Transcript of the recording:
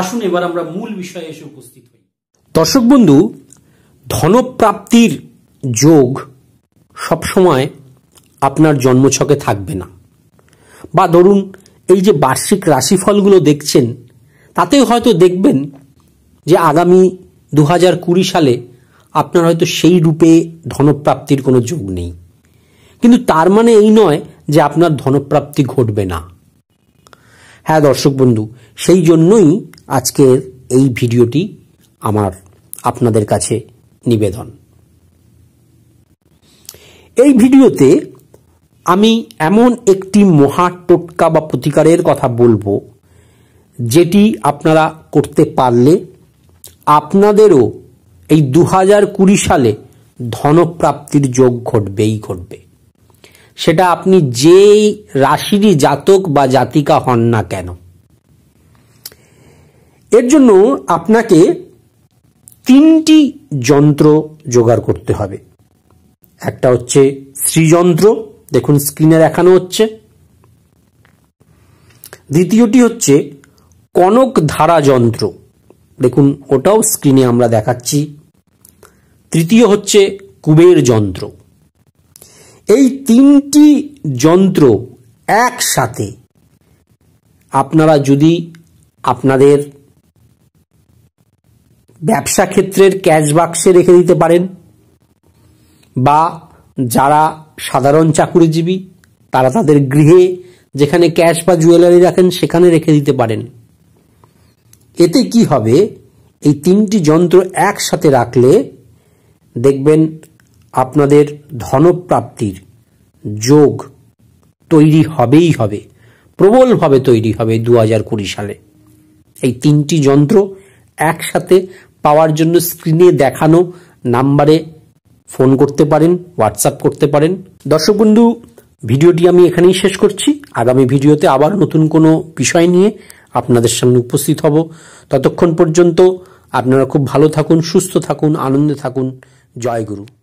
আসুন এবার আমরা মূল বিষয়ে এসে উপস্থিত হই দর্শক বন্ধু ধনপ্রাপ্তির যোগ সবসময় আপনার জন্মছকে থাকবে না বা ধরুন এই যে বার্ষিক রাশিফলগুলো দেখছেন তাতেও হয়তো দেখবেন যে আগামী দু হাজার কুড়ি সালে আপনার হয়তো সেই রূপে ধনপ্রাপ্তির কোনো যোগ নেই কিন্তু তার মানে এই নয় যে আপনার ধনপ্রাপ্তি ঘটবে না হ্যাঁ দর্শক বন্ধু সেই জন্যই আজকের এই ভিডিওটি আমার আপনাদের কাছে নিবেদন এই ভিডিওতে আমি এমন একটি মহা টোটকা বা প্রতিকারের কথা বলবো যেটি আপনারা করতে পারলে আপনাদেরও এই দু হাজার কুড়ি সালে ধনপ্রাপ্তির যোগ ঘটবেই ঘটবে সেটা আপনি যেই রাশিরই জাতক বা জাতিকা হন না কেন এর জন্য আপনাকে তিনটি যন্ত্র জোগাড় করতে হবে একটা হচ্ছে শ্রীযন্ত্র দেখুন স্ক্রিনে দেখানো হচ্ছে দ্বিতীয়টি হচ্ছে কনক ধারা যন্ত্র দেখুন ওটাও স্ক্রিনে আমরা দেখাচ্ছি তৃতীয় হচ্ছে কুবের যন্ত্র এই তিনটি যন্ত্র একসাথে আপনারা যদি আপনাদের ব্যবসা ক্ষেত্রের ক্যাশ বাক্সে রেখে দিতে পারেন বা যারা সাধারণ চাকুরিজীবী তারা তাদের গৃহে যেখানে ক্যাশ বা জুয়েলারি রাখেন সেখানে রেখে দিতে পারেন এতে কি হবে এই তিনটি যন্ত্র একসাথে রাখলে দেখবেন আপনাদের ধনপ্রাপ্তির যোগ তৈরি হবেই হবে প্রবলভাবে তৈরি হবে দু হাজার কুড়ি সালে এই তিনটি যন্ত্র একসাথে পাওয়ার জন্য স্ক্রিনে দেখানো নাম্বারে ফোন করতে পারেন হোয়াটসঅ্যাপ করতে পারেন দর্শক বন্ধু ভিডিওটি আমি এখানেই শেষ করছি আগামী ভিডিওতে আবার নতুন কোনো বিষয় নিয়ে আপনাদের সামনে উপস্থিত হব ততক্ষণ পর্যন্ত আপনারা খুব ভালো থাকুন সুস্থ থাকুন আনন্দে থাকুন জয় গুরু